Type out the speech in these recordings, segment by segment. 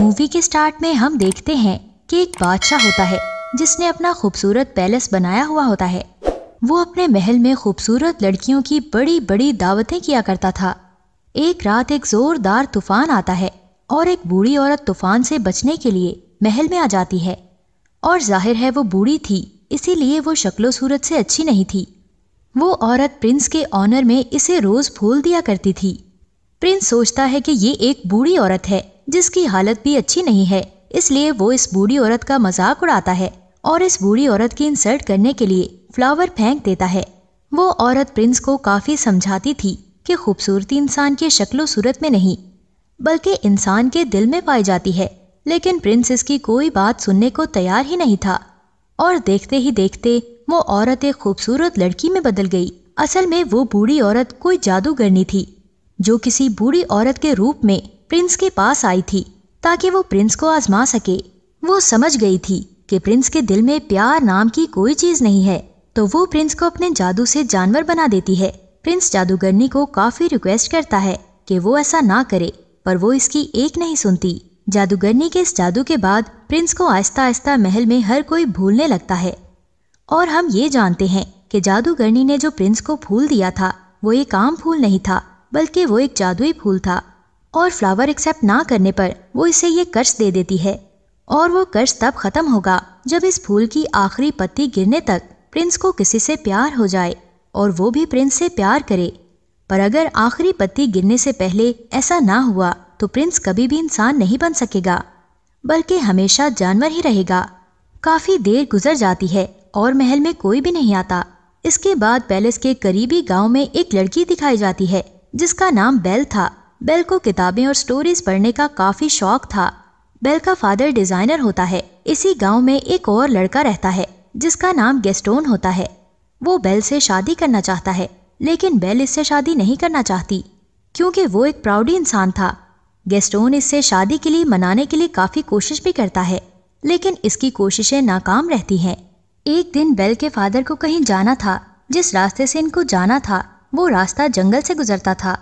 Movie के start में हम देखते हैं कि एक बादशाह होता है जिसने अपना खूबसूरत पैलेस बनाया हुआ होता है वो अपने महल में खूबसूरत लड़कियों की बड़ी बड़ी दावतें किया करता था एक रात एक जोरदार तूफान आता है और एक बूढ़ी औरत तूफान से बचने के लिए महल में आ जाती है और जाहिर है वो बूढ़ी थी इसीलिए वो शक्लो सूरत से अच्छी नहीं थी वो औरत प्रिंस के ऑनर में इसे रोज फूल दिया करती थी प्रिंस सोचता है कि ये एक बूढ़ी औरत है जिसकी हालत भी अच्छी नहीं है इसलिए वो इस बूढ़ी औरत का मजाक उड़ाता है और इस बूढ़ी औरत की इंसल्ट करने के लिए फ्लावर फेंक देता है वो औरत प्रिंस को काफ़ी समझाती थी कि खूबसूरती इंसान की शक्लो सूरत में नहीं बल्कि इंसान के दिल में पाई जाती है लेकिन प्रिंस इसकी कोई बात सुनने को तैयार ही नहीं था और देखते ही देखते वो औरत एक खूबसूरत लड़की में बदल गई असल में वो बूढ़ी औरत कोई जादूगरनी थी जो किसी बूढ़ी औरत के रूप में प्रिंस के पास आई थी ताकि वो प्रिंस को आजमा सके वो समझ गई थी कि प्रिंस के दिल में प्यार नाम की कोई चीज नहीं है तो वो प्रिंस को अपने जादू से जानवर बना देती है प्रिंस जादूगरनी को काफी रिक्वेस्ट करता है कि वो ऐसा ना करे पर वो इसकी एक नहीं सुनती जादूगरनी के इस जादू के बाद प्रिंस को आहिस्ता आहिस्ता महल में हर कोई भूलने लगता है और हम ये जानते हैं कि जादूगरनी ने जो प्रिंस को फूल दिया था वो ये काम फूल नहीं था बल्कि वो एक जादुई फूल था और फ्लावर एक्सेप्ट ना करने पर वो इसे ये कर्ज दे देती है और वो कर्ज तब ख़त्म होगा जब इस फूल की आखिरी पत्ती गिरने तक प्रिंस को किसी से प्यार हो जाए और वो भी प्रिंस से प्यार करे पर अगर आखिरी पत्ती गिरने से पहले ऐसा ना हुआ तो प्रिंस कभी भी इंसान नहीं बन सकेगा बल्कि हमेशा जानवर ही रहेगा काफ़ी देर गुजर जाती है और महल में कोई भी नहीं आता इसके बाद पैलेस के करीबी गांव में एक लड़की दिखाई जाती है जिसका नाम बेल था बेल को किताबें और स्टोरीज पढ़ने का काफी शौक था बेल का फादर डिजाइनर होता है इसी गांव में एक और लड़का रहता है जिसका नाम गेस्टोन होता है वो बेल से शादी करना चाहता है लेकिन बेल इससे शादी नहीं करना चाहती क्योंकि वो एक प्राउडी इंसान था गेस्टोन इससे शादी के लिए मनाने के लिए काफ़ी कोशिश भी करता है लेकिन इसकी कोशिशें नाकाम रहती हैं एक दिन बेल के फादर को कहीं जाना था जिस रास्ते से इनको जाना था वो रास्ता जंगल से गुजरता था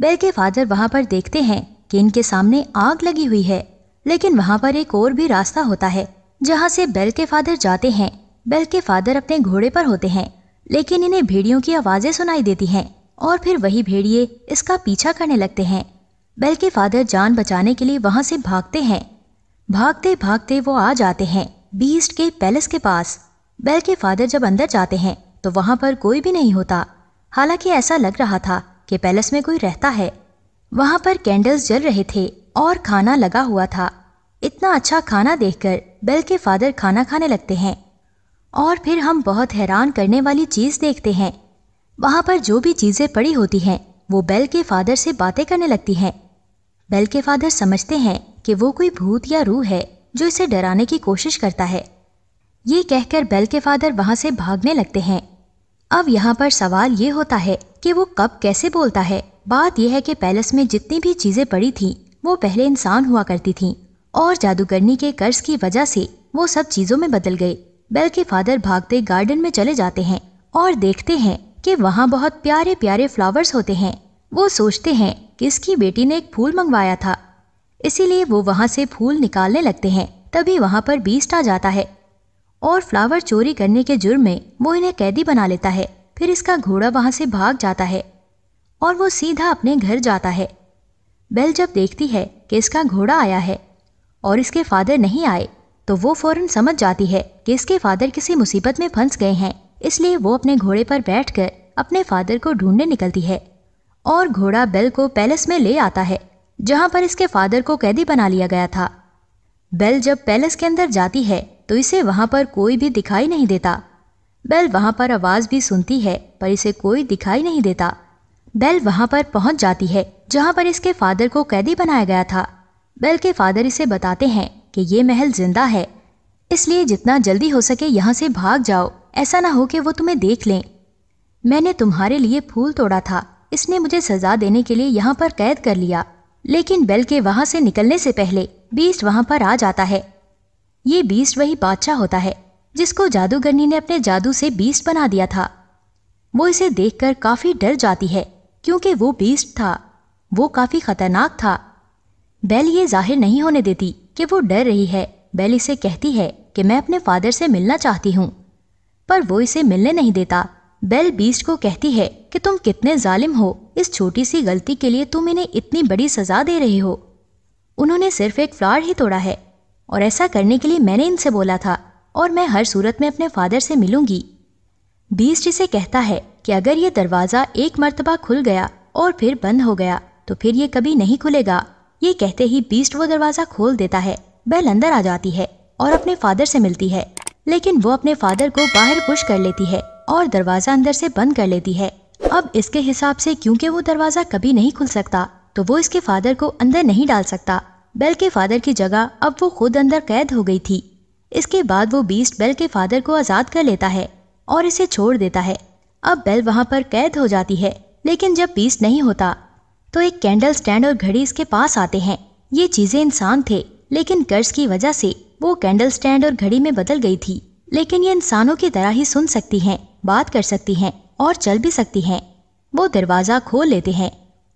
बेल के फादर वहाँ पर देखते हैं कि इनके सामने आग लगी हुई है लेकिन वहाँ पर एक और भी रास्ता होता है जहाँ से बेल के फादर जाते हैं बेल के फादर अपने घोड़े पर होते हैं लेकिन इन्हें भेड़ियों की आवाज़ें सुनाई देती हैं और फिर वही भेड़िए इसका पीछा करने लगते हैं बेल के फादर जान बचाने के लिए वहाँ से भागते हैं भागते भागते वो आ जाते हैं बीस्ट के पैलेस के पास बेल के फादर जब अंदर जाते हैं तो वहाँ पर कोई भी नहीं होता हालांकि ऐसा लग रहा था कि पैलेस में कोई रहता है वहां पर कैंडल्स जल रहे थे और खाना लगा हुआ था इतना अच्छा खाना देखकर बेल के फादर खाना खाने लगते हैं और फिर हम बहुत हैरान करने वाली चीज़ देखते हैं वहाँ पर जो भी चीज़ें पड़ी होती हैं वो बेल के फादर से बातें करने लगती हैं बेल के फादर समझते हैं कि वो कोई भूत या रूह है जो इसे डराने की कोशिश करता है ये कहकर बेल के फादर वहाँ से भागने लगते हैं अब यहाँ पर सवाल ये होता है कि वो कब कैसे बोलता है बात यह है कि पैलेस में जितनी भी चीज़ें पड़ी थीं वो पहले इंसान हुआ करती थीं और जादूगरनी के कर्ज की वजह से वो सब चीज़ों में बदल गए बेल के फादर भागते गार्डन में चले जाते हैं और देखते हैं कि वहाँ बहुत प्यारे प्यारे फ्लावर्स होते हैं वो सोचते हैं कि इसकी बेटी ने एक फूल मंगवाया था इसीलिए वो वहाँ से फूल निकालने लगते हैं तभी वहाँ पर बीस्ट आ जाता है और फ्लावर चोरी करने के जुर्म में वो इन्हें कैदी बना लेता है फिर इसका घोड़ा वहां से भाग जाता है और वो सीधा अपने घर जाता है बेल जब देखती है कि इसका घोड़ा आया है और इसके फादर नहीं आए तो वो फौरन समझ जाती है कि इसके फादर किसी मुसीबत में फंस गए हैं इसलिए वो अपने घोड़े पर बैठकर अपने फादर को ढूंढने निकलती है और घोड़ा बेल को पैलेस में ले आता है जहां पर इसके फादर को कैदी बना लिया गया था बेल जब पैलेस के अंदर जाती है तो इसे वहाँ पर कोई भी दिखाई नहीं देता बैल वहाँ पर आवाज़ भी सुनती है पर इसे कोई दिखाई नहीं देता बैल वहाँ पर पहुंच जाती है जहाँ पर इसके फादर को कैदी बनाया गया था बैल के फादर इसे बताते हैं कि ये महल जिंदा है इसलिए जितना जल्दी हो सके यहाँ से भाग जाओ ऐसा ना हो कि वो तुम्हें देख लें मैंने तुम्हारे लिए फूल तोड़ा था इसने मुझे सजा देने के लिए यहाँ पर कैद कर लिया लेकिन बेल के वहाँ से निकलने से पहले बीस्ट वहाँ पर आ जाता है ये बीस्ट वही बादशाह होता है जिसको जादूगरनी ने अपने जादू से बीस्ट बना दिया था वो इसे देखकर काफी डर जाती है क्योंकि वो बीस्ट था वो काफी खतरनाक था बेल ये जाहिर नहीं होने देती कि वो डर रही है बेल इसे कहती है कि मैं अपने फादर से मिलना चाहती हूँ पर वो इसे मिलने नहीं देता बेल बीस्ट को कहती है कि तुम कितने जालिम हो इस छोटी सी गलती के लिए तुम इन्हें इतनी बड़ी सजा दे रहे हो उन्होंने सिर्फ एक फ्लावर ही तोड़ा है और ऐसा करने के लिए मैंने इनसे बोला था और मैं हर सूरत में अपने फादर से मिलूंगी बीस जी से कहता है कि अगर ये दरवाज़ा एक मरतबा खुल गया और फिर बंद हो गया तो फिर ये कभी नहीं खुलेगा ये कहते ही बीस्ट वो दरवाज़ा खोल देता है बैल अंदर आ जाती है और अपने फादर से मिलती है लेकिन वो अपने फादर को बाहर पुश कर लेती है और दरवाज़ा अंदर से बंद कर लेती है अब इसके हिसाब से क्योंकि वो दरवाज़ा कभी नहीं खुल सकता तो वो इसके फादर को अंदर नहीं डाल सकता बेल के फादर की जगह अब वो खुद अंदर कैद हो गई थी इसके बाद वो बीस्ट बेल के फादर को आज़ाद कर लेता है और इसे छोड़ देता है अब बेल वहां पर कैद हो जाती है लेकिन जब बीस्ट नहीं होता तो एक कैंडल स्टैंड और घड़ी इसके पास आते हैं ये चीज़ें इंसान थे लेकिन कर्ज की वजह से वो कैंडल स्टैंड और घड़ी में बदल गई थी लेकिन ये इंसानों की तरह ही सुन सकती हैं बात कर सकती हैं और चल भी सकती हैं वो दरवाज़ा खोल लेते हैं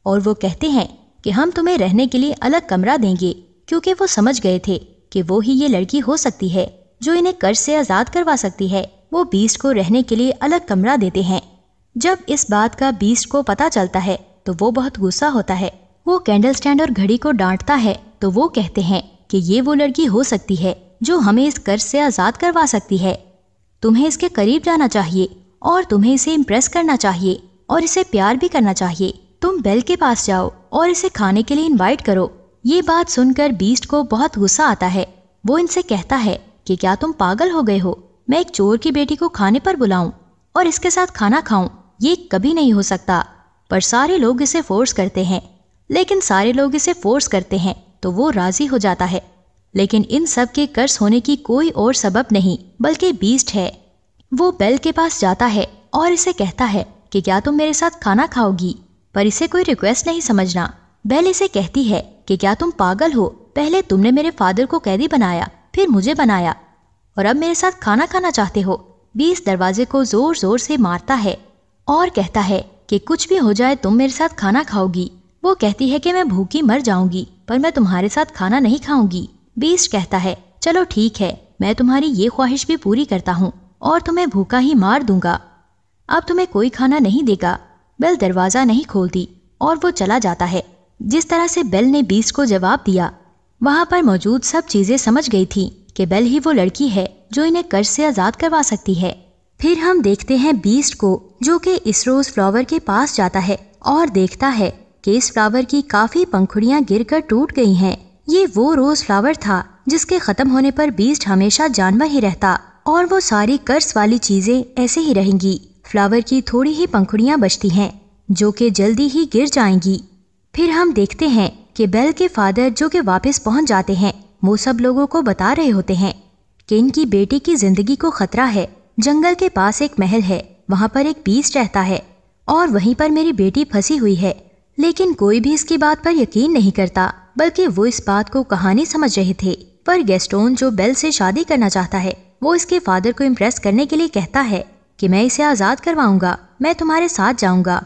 और वो कहते हैं कि हम तुम्हें रहने के लिए अलग कमरा देंगे क्योंकि वो समझ गए थे कि वो ही ये लड़की हो सकती है जो इन्हें कर्ज से आज़ाद करवा सकती है वो बीस्ट को रहने के लिए अलग कमरा देते हैं जब इस बात का बीस्ट को पता चलता है तो वो बहुत गुस्सा होता है वो कैंडल स्टैंड और घड़ी को डांटता है तो वो कहते हैं कि ये वो लड़की हो सकती है जो हमें इस कर्ज से आज़ाद करवा सकती है तुम्हें इसके करीब जाना चाहिए और तुम्हें इसे इम्प्रेस करना चाहिए और इसे प्यार भी करना चाहिए तुम बेल के पास जाओ और इसे खाने के लिए इनवाइट करो ये बात सुनकर बीस्ट को बहुत गुस्सा आता है वो इनसे कहता है कि क्या तुम पागल हो गए हो मैं एक चोर की बेटी को खाने पर बुलाऊं और इसके साथ खाना खाऊं ये कभी नहीं हो सकता पर सारे लोग इसे फोर्स करते हैं लेकिन सारे लोग इसे फोर्स करते हैं तो वो राजी हो जाता है लेकिन इन सब के कर्ज होने की कोई और सबब नहीं बल्कि बीस्ट है वो बेल के पास जाता है और इसे कहता है कि क्या तुम मेरे साथ खाना खाओगी पर इसे कोई रिक्वेस्ट नहीं समझना बेल इसे कहती है कि क्या तुम पागल हो पहले तुमने मेरे फादर को कैदी बनाया फिर मुझे बनाया और अब मेरे साथ खाना खाना चाहते हो बीस दरवाजे को जोर जोर से मारता है और कहता है कि कुछ भी हो जाए तुम मेरे साथ खाना खाओगी वो कहती है कि मैं भूखी मर जाऊंगी पर मैं तुम्हारे साथ खाना नहीं खाऊंगी बीस कहता है चलो ठीक है मैं तुम्हारी ये ख्वाहिश भी पूरी करता हूँ और तुम्हें भूखा ही मार दूंगा अब तुम्हें कोई खाना नहीं देगा बेल दरवाज़ा नहीं खोलती और वो चला जाता है जिस तरह से बेल ने बीस को जवाब दिया वहाँ पर मौजूद सब चीज़ें समझ गई थी कि बेल ही वो लड़की है जो इन्हें कर्ज से आज़ाद करवा सकती है फिर हम देखते हैं बीस्ट को जो कि रोज फ्लावर के पास जाता है और देखता है कि इस फ्लावर की काफ़ी पंखुड़ियाँ गिरकर टूट गई हैं ये वो रोज़ फ्लावर था जिसके ख़त्म होने पर बीस्ट हमेशा जानवर ही रहता और वो सारी कर्ज वाली चीज़ें ऐसे ही रहेंगी फ्लावर की थोड़ी ही पंखुड़ियाँ बचती हैं जो कि जल्दी ही गिर जाएंगी फिर हम देखते हैं कि बेल के फादर जो कि वापस पहुंच जाते हैं वो सब लोगों को बता रहे होते हैं कि इनकी बेटी की जिंदगी को खतरा है जंगल के पास एक महल है वहाँ पर एक पीस रहता है और वहीं पर मेरी बेटी फंसी हुई है लेकिन कोई भी इसकी बात पर यकीन नहीं करता बल्कि वो इस बात को कहानी समझ रहे थे पर गेस्टोन जो बेल से शादी करना चाहता है वो इसके फादर को इम्प्रेस करने के लिए कहता है कि मैं इसे आज़ाद करवाऊंगा मैं तुम्हारे साथ जाऊंगा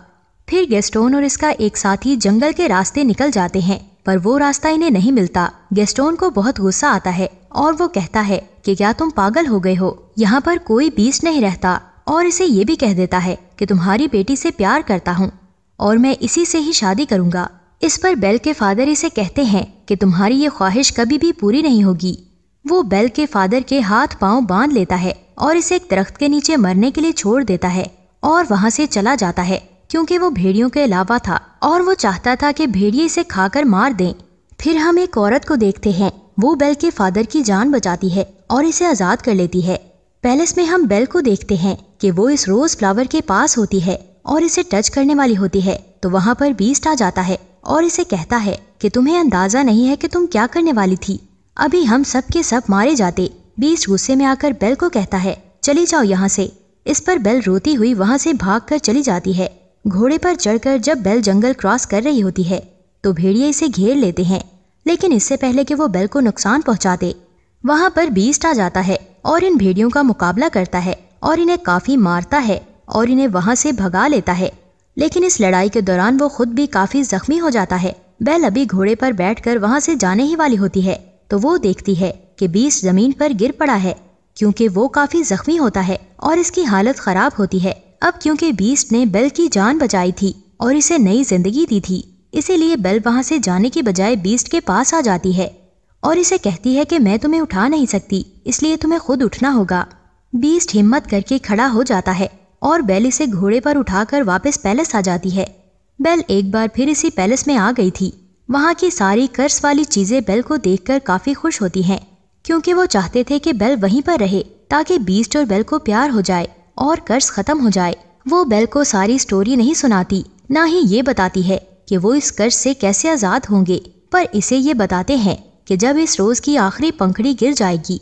फिर गेस्टोन और इसका एक साथी जंगल के रास्ते निकल जाते हैं पर वो रास्ता इन्हें नहीं मिलता गेस्टोन को बहुत गुस्सा आता है और वो कहता है कि क्या तुम पागल हो गए हो यहाँ पर कोई बीस नहीं रहता और इसे ये भी कह देता है कि तुम्हारी बेटी से प्यार करता हूँ और मैं इसी से ही शादी करूँगा इस पर बेल के फादर इसे कहते हैं कि तुम्हारी ये ख्वाहिश कभी भी पूरी नहीं होगी वो बेल के फादर के हाथ पांव बांध लेता है और इसे एक दरख्त के नीचे मरने के लिए छोड़ देता है और वहाँ से चला जाता है क्योंकि वो भेड़ियों के अलावा था और वो चाहता था कि भेड़िए इसे खाकर मार दें फिर हम एक औरत को देखते हैं वो बेल के फादर की जान बचाती है और इसे आज़ाद कर लेती है पैलेस में हम बेल को देखते हैं कि वो इस रोज़ फ्लावर के पास होती है और इसे टच करने वाली होती है तो वहाँ पर बीस्ट आ जाता है और इसे कहता है कि तुम्हें अंदाज़ा नहीं है कि तुम क्या करने वाली थी अभी हम सब के सब मारे जाते बीस गुस्से में आकर बेल को कहता है चली जाओ यहाँ से इस पर बेल रोती हुई वहाँ से भाग कर चली जाती है घोड़े पर चढ़कर जब बेल जंगल क्रॉस कर रही होती है तो भेड़िए इसे घेर लेते हैं लेकिन इससे पहले कि वो बेल को नुकसान पहुँचा दे वहाँ पर बीस्ट आ जाता है और इन भेड़ियों का मुकाबला करता है और इन्हें काफ़ी मारता है और इन्हें वहाँ से भगा लेता है लेकिन इस लड़ाई के दौरान वो खुद भी काफ़ी जख्मी हो जाता है बेल अभी घोड़े पर बैठकर वहाँ से जाने ही वाली होती है तो वो देखती है के बीस जमीन पर गिर पड़ा है क्योंकि वो काफी जख्मी होता है और इसकी हालत खराब होती है अब क्योंकि बीस्ट ने बेल की जान बचाई थी और इसे नई जिंदगी दी थी इसीलिए बेल वहाँ से जाने की बजाय बीस्ट के पास आ जाती है और इसे कहती है कि मैं तुम्हें उठा नहीं सकती इसलिए तुम्हें खुद उठना होगा बीस्ट हिम्मत करके खड़ा हो जाता है और बेल इसे घोड़े पर उठाकर वापस पैलेस आ जाती है बेल एक बार फिर इसी पैलेस में आ गई थी वहाँ की सारी कर्स वाली चीज़ें बेल को देखकर काफ़ी खुश होती हैं क्योंकि वो चाहते थे कि बेल वहीं पर रहे ताकि बीस्ट और बेल को प्यार हो जाए और कर्ज खत्म हो जाए वो बेल को सारी स्टोरी नहीं सुनाती ना ही ये बताती है कि वो इस कर्ज से कैसे आज़ाद होंगे पर इसे ये बताते हैं कि जब इस रोज़ की आखिरी पंखड़ी गिर जाएगी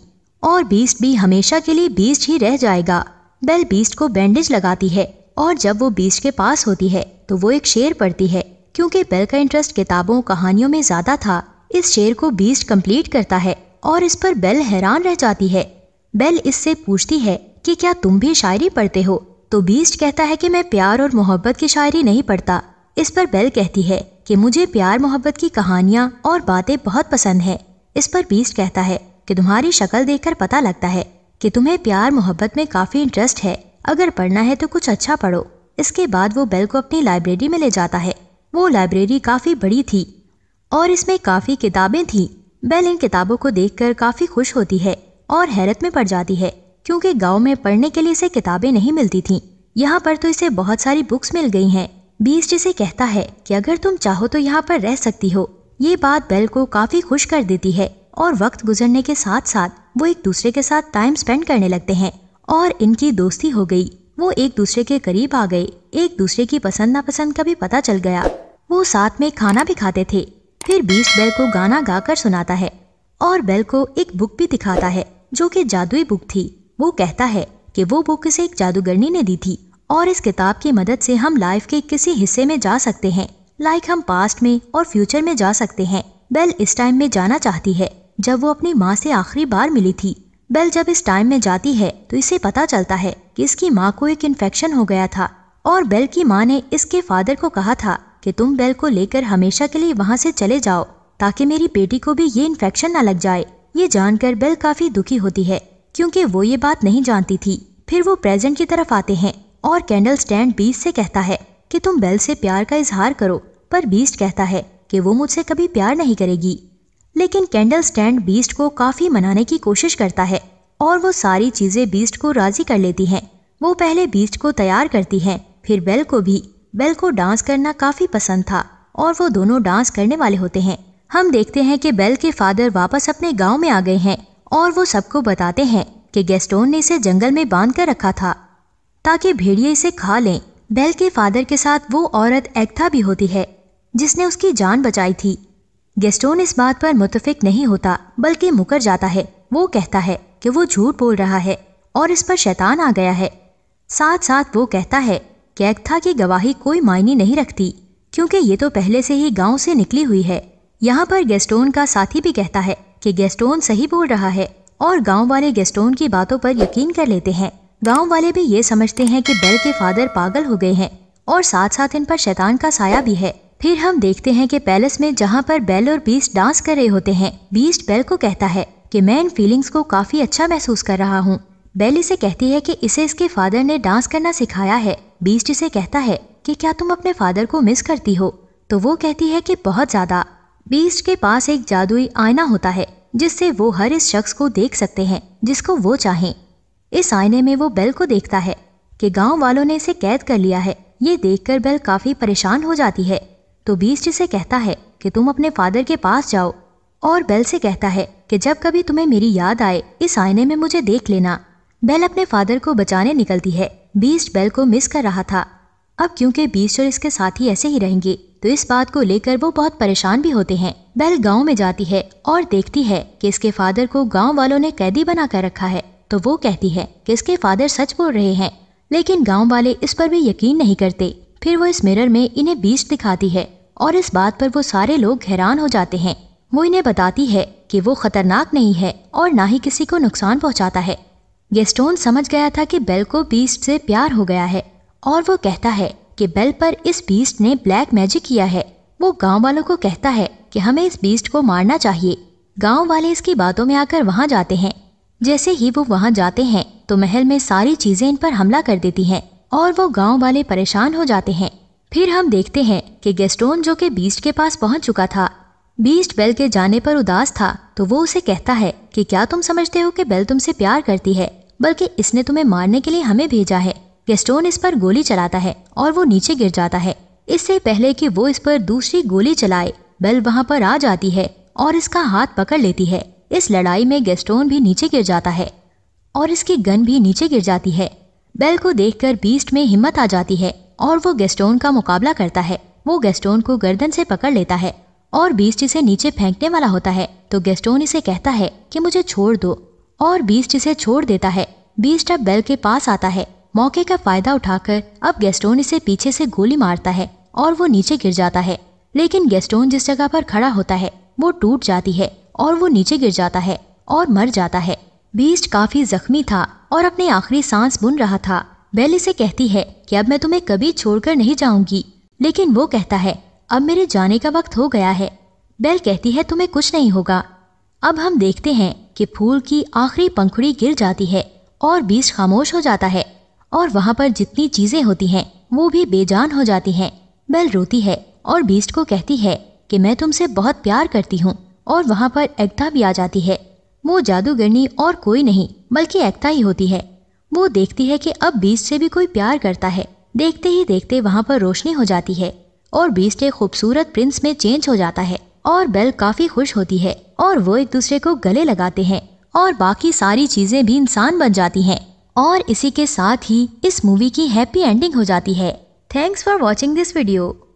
और बीस्ट भी हमेशा के लिए बीस्ट ही रह जाएगा बेल बीस्ट को बैंडेज लगाती है और जब वो बीस्ट के पास होती है तो वो एक शेर पढ़ती है क्योंकि बेल का इंटरेस्ट किताबों कहानियों में ज़्यादा था इस शेर को बीस्ट कंप्लीट करता है और इस पर बेल हैरान रह जाती है बेल इससे पूछती है कि क्या तुम भी शायरी पढ़ते हो तो बीस्ट कहता है कि मैं प्यार और मोहब्बत की शायरी नहीं पढ़ता इस पर बेल कहती है कि मुझे प्यार मोहब्बत की कहानियाँ और बातें बहुत पसंद है इस पर बीस्ट कहता है कि तुम्हारी शक्ल देखकर पता लगता है कि तुम्हें प्यार मोहब्बत में काफ़ी इंटरेस्ट है अगर पढ़ना है तो कुछ अच्छा पढ़ो इसके बाद वो बेल को अपनी लाइब्रेरी में ले जाता है वो लाइब्रेरी काफ़ी बड़ी थी और इसमें काफ़ी किताबें थीं बेल इन किताबों को देखकर काफ़ी खुश होती है और हैरत में पड़ जाती है क्योंकि गांव में पढ़ने के लिए इसे किताबें नहीं मिलती थीं। यहाँ पर तो इसे बहुत सारी बुक्स मिल गई हैं बीस जिसे कहता है कि अगर तुम चाहो तो यहाँ पर रह सकती हो ये बात बेल को काफ़ी खुश कर देती है और वक्त गुजरने के साथ साथ वो एक दूसरे के साथ टाइम स्पेंड करने लगते हैं और इनकी दोस्ती हो गई वो एक दूसरे के करीब आ गए एक दूसरे की पसंद नापसंद का भी पता चल गया वो साथ में खाना भी खाते थे फिर बीस्ट बेल को गाना गाकर सुनाता है और बेल को एक बुक भी दिखाता है जो कि जादुई बुक थी वो कहता है कि वो बुक इसे एक जादूगरनी ने दी थी और इस किताब की मदद से हम लाइफ के किसी हिस्से में जा सकते हैं लाइक हम पास्ट में और फ्यूचर में जा सकते हैं बेल इस टाइम में जाना चाहती है जब वो अपनी माँ से आखिरी बार मिली थी बेल जब इस टाइम में जाती है तो इसे पता चलता है कि इसकी माँ को एक इन्फेक्शन हो गया था और बेल की माँ ने इसके फादर को कहा था कि तुम बेल को लेकर हमेशा के लिए वहाँ से चले जाओ ताकि मेरी बेटी को भी ये इन्फेक्शन न लग जाए ये जानकर बेल काफ़ी दुखी होती है क्योंकि वो ये बात नहीं जानती थी फिर वो प्रेजेंट की तरफ आते हैं और कैंडल स्टैंड बीस से कहता है कि तुम बेल से प्यार का इजहार करो पर बीस्ट कहता है कि वो मुझसे कभी प्यार नहीं करेगी लेकिन कैंडल स्टैंड बीस्ट को काफ़ी मनाने की कोशिश करता है और वो सारी चीज़ें बीस्ट को राज़ी कर लेती हैं वो पहले बीस्ट को तैयार करती हैं फिर बेल को भी बेल को डांस करना काफ़ी पसंद था और वो दोनों डांस करने वाले होते हैं हम देखते हैं कि बेल के फादर वापस अपने गांव में आ गए हैं और वो सबको बताते हैं कि गेस्टोन ने इसे जंगल में बांध कर रखा था ताकि भेड़िए इसे खा लें बेल के फादर के साथ वो औरत एक्था भी होती है जिसने उसकी जान बचाई थी गेस्टोन इस बात पर मुतफिक नहीं होता बल्कि मुकर जाता है वो कहता है कि वो झूठ बोल रहा है और इस पर शैतान आ गया है साथ साथ वो कहता है कैकथा की गवाही कोई मायने नहीं रखती क्योंकि ये तो पहले से ही गांव से निकली हुई है यहाँ पर गेस्टोन का साथी भी कहता है कि गेस्टोन सही बोल रहा है और गांव वाले गेस्टोन की बातों पर यकीन कर लेते हैं गांव वाले भी ये समझते हैं कि बेल के फादर पागल हो गए हैं और साथ साथ इन पर शैतान का साया भी है फिर हम देखते हैं कि पैलेस में जहाँ पर बेल और बीस्ट डांस कर रहे होते हैं बीस्ट बेल को कहता है कि मैं इन फीलिंग्स को काफी अच्छा महसूस कर रहा हूँ बेल इसे कहती है कि इसे इसके फादर ने डांस करना सिखाया है बीस्ट इसे कहता है कि क्या तुम अपने फादर को मिस करती हो तो वो कहती है कि बहुत ज़्यादा बीस्ट के पास एक जादुई आईना होता है जिससे वो हर इस शख्स को देख सकते हैं जिसको वो चाहें इस आईने में वो बेल को देखता है कि गांव वालों ने इसे कैद कर लिया है ये देखकर बेल काफ़ी परेशान हो जाती है तो बीस्ट इसे कहता है कि तुम अपने फादर के पास जाओ और बेल से कहता है कि जब कभी तुम्हें मेरी याद आए इस आईने में मुझे देख लेना बेल अपने फादर को बचाने निकलती है बीस्ट बेल को मिस कर रहा था अब क्योंकि बीस्ट और इसके साथी ऐसे ही रहेंगे तो इस बात को लेकर वो बहुत परेशान भी होते हैं बेल गांव में जाती है और देखती है कि इसके फादर को गांव वालों ने कैदी बना कर रखा है तो वो कहती है कि इसके फादर सच बोल रहे हैं लेकिन गांव वाले इस पर भी यकीन नहीं करते फिर वो इस मिरर में इन्हें बीस्ट दिखाती है और इस बात पर वो सारे लोग हैरान हो जाते हैं वो इन्हें बताती है कि वो खतरनाक नहीं है और ना ही किसी को नुकसान पहुंचाता है गेस्टोन समझ गया था कि बेल को बीस्ट से प्यार हो गया है और वो कहता है कि बेल पर इस बीस्ट ने ब्लैक मैजिक किया है वो गांव वालों को कहता है कि हमें इस बीस्ट को मारना चाहिए गांव वाले इसकी बातों में आकर वहाँ जाते हैं जैसे ही वो वहाँ जाते हैं तो महल में सारी चीजें इन पर हमला कर देती हैं और वो गांव वाले परेशान हो जाते हैं फिर हम देखते हैं कि गेस्टोन जो कि बीस्ट के पास पहुंच चुका था बीस्ट बेल के जाने पर उदास था तो वो उसे कहता है कि क्या तुम समझते हो कि बेल तुमसे प्यार करती है बल्कि इसने तुम्हें मारने के लिए हमें भेजा है गेस्टोन इस पर गोली चलाता है और वो नीचे गिर जाता है इससे पहले कि वो इस पर दूसरी गोली चलाए बेल वहाँ पर आ जाती है और इसका हाथ पकड़ लेती है इस लड़ाई में गेस्टोन भी नीचे गिर जाता है और इसकी गन भी नीचे गिर जाती है बेल को कर बीस्ट में हिम्मत आ जाती है और वो गेस्टोन का मुकाबला करता है वो गेस्टोन को गर्दन से पकड़ लेता है और बीस्ट इसे नीचे फेंकने वाला होता है तो गेस्टोन इसे कहता है कि मुझे छोड़ दो और बीस्ट इसे छोड़ देता है बीस्ट अब बेल के पास आता है मौके का फायदा उठाकर अब गेस्टोन इसे पीछे से गोली मारता है और वो नीचे गिर जाता है लेकिन गेस्टोन जिस जगह पर खड़ा होता है वो टूट जाती है और वो नीचे गिर जाता है और मर जाता है बीस्ट काफी जख्मी था और अपने आखिरी सांस बुन रहा था बेल इसे कहती है कि अब मैं तुम्हें कभी छोड़कर नहीं जाऊंगी लेकिन वो कहता है अब मेरे जाने का वक्त हो गया है बैल कहती है तुम्हें कुछ नहीं होगा अब हम देखते हैं कि फूल की आखिरी पंखुड़ी गिर जाती है और बीज खामोश हो जाता है और वहाँ पर जितनी चीजें होती हैं वो भी बेजान हो जाती हैं बेल रोती है और बीस्ट को कहती है कि मैं तुमसे बहुत प्यार करती हूँ और वहाँ पर एकता भी आ जाती है वो जादूगरनी और कोई नहीं बल्कि एकता ही होती है वो देखती है कि अब बीज से भी कोई प्यार करता है देखते ही देखते वहाँ पर रोशनी हो जाती है और एक खूबसूरत प्रिंस में चेंज हो जाता है और बेल काफी खुश होती है और वो एक दूसरे को गले लगाते हैं और बाकी सारी चीजें भी इंसान बन जाती हैं और इसी के साथ ही इस मूवी की हैप्पी एंडिंग हो जाती है thanks for watching this video